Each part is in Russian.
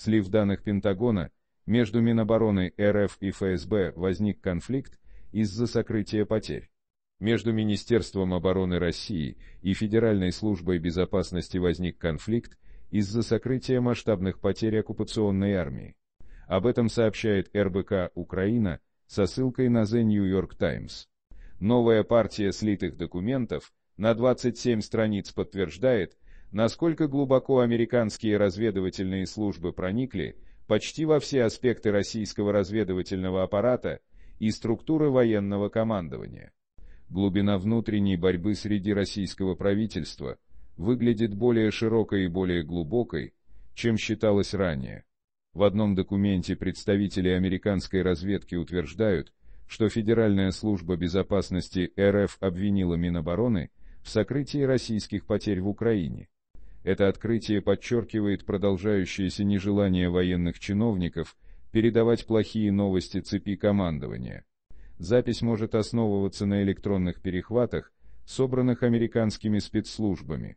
слив данных Пентагона, между Минобороны РФ и ФСБ возник конфликт из-за сокрытия потерь. Между Министерством обороны России и Федеральной службой безопасности возник конфликт из-за сокрытия масштабных потерь оккупационной армии. Об этом сообщает РБК «Украина» со ссылкой на The New York Times. Новая партия слитых документов на 27 страниц подтверждает, насколько глубоко американские разведывательные службы проникли почти во все аспекты российского разведывательного аппарата и структуры военного командования. Глубина внутренней борьбы среди российского правительства выглядит более широкой и более глубокой, чем считалось ранее. В одном документе представители американской разведки утверждают, что Федеральная служба безопасности РФ обвинила Минобороны в сокрытии российских потерь в Украине. Это открытие подчеркивает продолжающееся нежелание военных чиновников передавать плохие новости цепи командования. Запись может основываться на электронных перехватах, собранных американскими спецслужбами.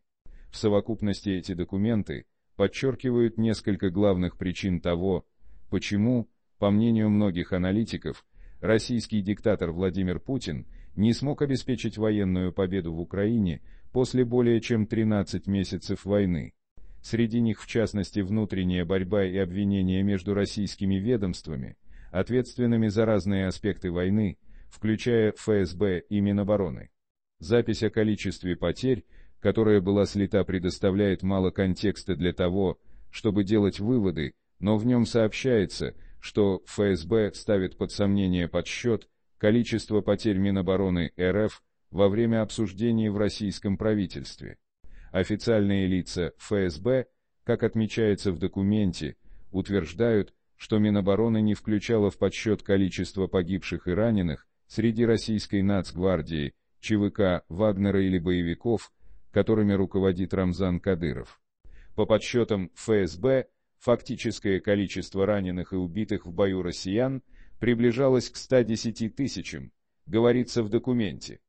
В совокупности эти документы подчеркивают несколько главных причин того, почему, по мнению многих аналитиков, российский диктатор Владимир Путин – не смог обеспечить военную победу в Украине после более чем 13 месяцев войны. Среди них в частности внутренняя борьба и обвинения между российскими ведомствами, ответственными за разные аспекты войны, включая ФСБ и Минобороны. Запись о количестве потерь, которая была слита, предоставляет мало контекста для того, чтобы делать выводы, но в нем сообщается, что ФСБ ставит под сомнение подсчет, количество потерь Минобороны РФ во время обсуждений в российском правительстве. Официальные лица ФСБ, как отмечается в документе, утверждают, что Минобороны не включало в подсчет количество погибших и раненых среди российской нацгвардии, ЧВК, Вагнера или боевиков, которыми руководит Рамзан Кадыров. По подсчетам ФСБ, фактическое количество раненых и убитых в бою россиян – приближалось к 110 тысячам, говорится в документе.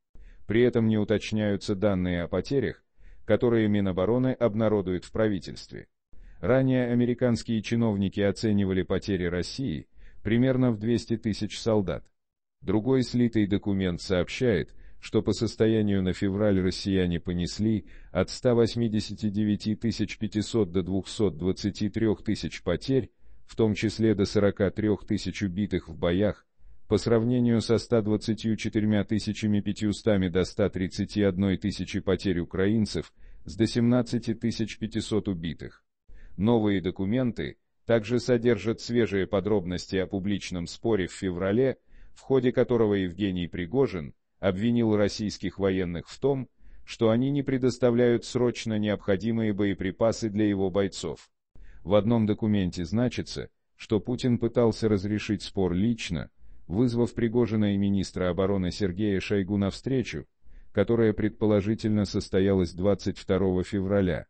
При этом не уточняются данные о потерях, которые Минобороны обнародует в правительстве. Ранее американские чиновники оценивали потери России примерно в 200 тысяч солдат. Другой слитый документ сообщает, что по состоянию на февраль россияне понесли от 189 500 до 223 тысяч потерь, в том числе до 43 тысяч убитых в боях, по сравнению со 124 тысячами 500 до 131 тысячи потерь украинцев с до 17 500 убитых. Новые документы также содержат свежие подробности о публичном споре в феврале, в ходе которого Евгений Пригожин обвинил российских военных в том, что они не предоставляют срочно необходимые боеприпасы для его бойцов. В одном документе значится, что Путин пытался разрешить спор лично, вызвав Пригожина и министра обороны Сергея Шойгу на встречу, которая предположительно состоялась 22 февраля.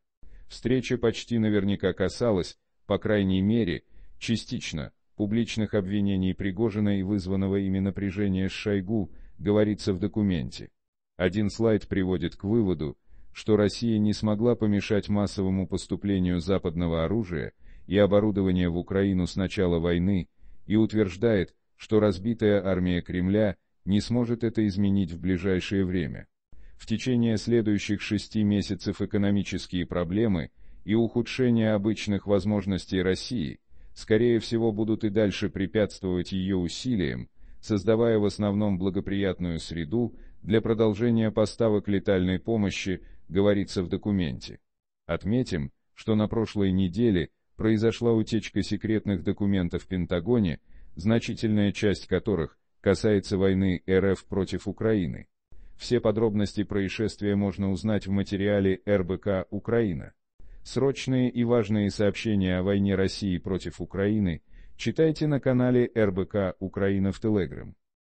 Встреча почти наверняка касалась, по крайней мере, частично, публичных обвинений Пригожина и вызванного ими напряжения с Шойгу, говорится в документе. Один слайд приводит к выводу, что Россия не смогла помешать массовому поступлению западного оружия и оборудования в Украину с начала войны, и утверждает, что разбитая армия Кремля не сможет это изменить в ближайшее время. В течение следующих шести месяцев экономические проблемы и ухудшение обычных возможностей России, скорее всего, будут и дальше препятствовать ее усилиям, создавая в основном благоприятную среду для продолжения поставок летальной помощи, говорится в документе. Отметим, что на прошлой неделе произошла утечка секретных документов в Пентагоне, значительная часть которых касается войны РФ против Украины. Все подробности происшествия можно узнать в материале РБК «Украина». Срочные и важные сообщения о войне России против Украины читайте на канале РБК «Украина» в Телеграм.